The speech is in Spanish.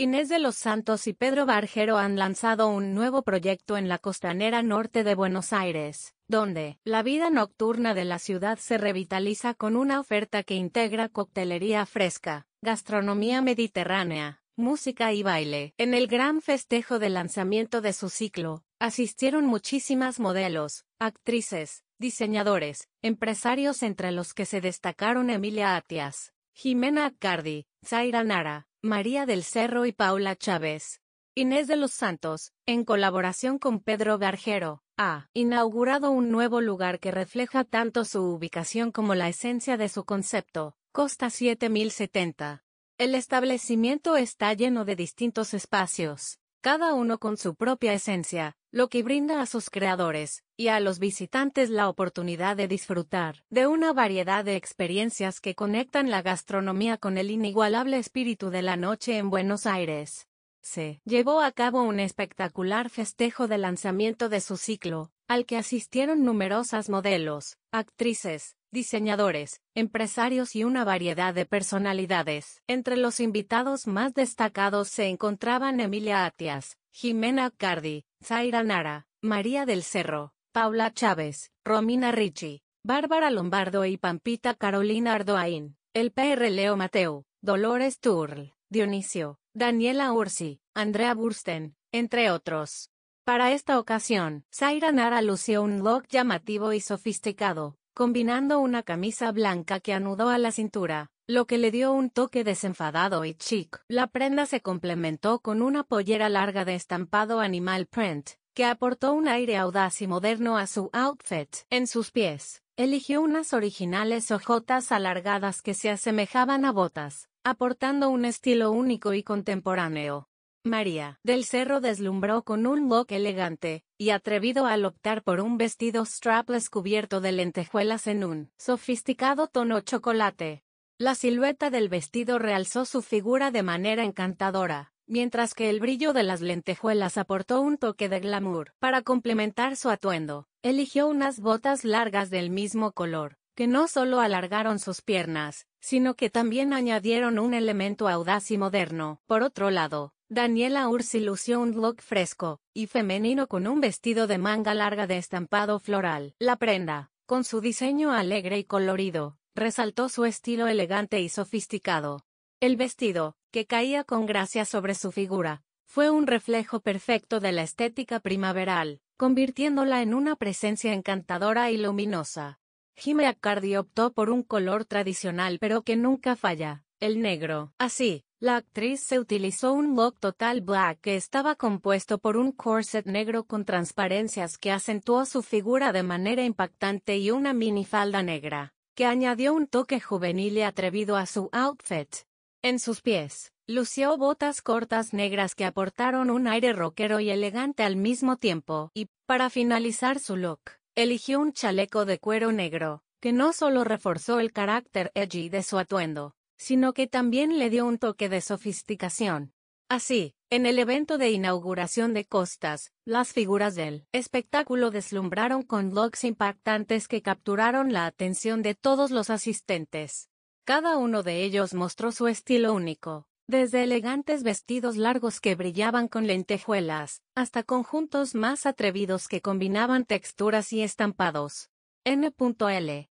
Inés de los Santos y Pedro Barjero han lanzado un nuevo proyecto en la costanera norte de Buenos Aires, donde la vida nocturna de la ciudad se revitaliza con una oferta que integra coctelería fresca, gastronomía mediterránea, música y baile. En el gran festejo de lanzamiento de su ciclo, asistieron muchísimas modelos, actrices, diseñadores, empresarios entre los que se destacaron Emilia Atias, Jimena Accardi, Zaira Nara, María del Cerro y Paula Chávez. Inés de los Santos, en colaboración con Pedro Garjero, ha inaugurado un nuevo lugar que refleja tanto su ubicación como la esencia de su concepto, Costa 7070. El establecimiento está lleno de distintos espacios, cada uno con su propia esencia, lo que brinda a sus creadores y a los visitantes la oportunidad de disfrutar de una variedad de experiencias que conectan la gastronomía con el inigualable espíritu de la noche en Buenos Aires. Se llevó a cabo un espectacular festejo de lanzamiento de su ciclo, al que asistieron numerosas modelos, actrices, diseñadores, empresarios y una variedad de personalidades. Entre los invitados más destacados se encontraban Emilia Atias, Jimena Cardi, Zaira Nara, María del Cerro, Paula Chávez, Romina Ricci, Bárbara Lombardo y Pampita Carolina Ardoain, el PR Leo Mateo, Dolores Turl, Dionisio, Daniela Ursi, Andrea Bursten, entre otros. Para esta ocasión, Zaira Nara lució un look llamativo y sofisticado, combinando una camisa blanca que anudó a la cintura, lo que le dio un toque desenfadado y chic. La prenda se complementó con una pollera larga de estampado animal print, que aportó un aire audaz y moderno a su outfit. En sus pies, eligió unas originales ojotas alargadas que se asemejaban a botas, aportando un estilo único y contemporáneo. María del Cerro deslumbró con un look elegante y atrevido al optar por un vestido strapless cubierto de lentejuelas en un sofisticado tono chocolate. La silueta del vestido realzó su figura de manera encantadora, mientras que el brillo de las lentejuelas aportó un toque de glamour. Para complementar su atuendo, eligió unas botas largas del mismo color, que no solo alargaron sus piernas, sino que también añadieron un elemento audaz y moderno. Por otro lado, Daniela Ursi lució un look fresco y femenino con un vestido de manga larga de estampado floral. La prenda, con su diseño alegre y colorido, resaltó su estilo elegante y sofisticado. El vestido, que caía con gracia sobre su figura, fue un reflejo perfecto de la estética primaveral, convirtiéndola en una presencia encantadora y luminosa. Jimmy Cardi optó por un color tradicional pero que nunca falla, el negro. Así, la actriz se utilizó un look total black que estaba compuesto por un corset negro con transparencias que acentuó su figura de manera impactante y una mini falda negra, que añadió un toque juvenil y atrevido a su outfit. En sus pies, lució botas cortas negras que aportaron un aire rockero y elegante al mismo tiempo, y, para finalizar su look, Eligió un chaleco de cuero negro, que no solo reforzó el carácter edgy de su atuendo, sino que también le dio un toque de sofisticación. Así, en el evento de inauguración de Costas, las figuras del espectáculo deslumbraron con looks impactantes que capturaron la atención de todos los asistentes. Cada uno de ellos mostró su estilo único, desde elegantes vestidos largos que brillaban con lentejuelas, hasta conjuntos más atrevidos que combinaban texturas y estampados. N.L.